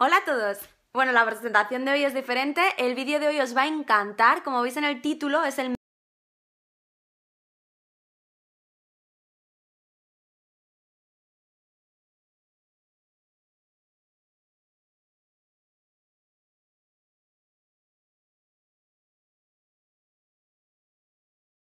Hola a todos. Bueno, la presentación de hoy es diferente, el vídeo de hoy os va a encantar, como veis en el título es el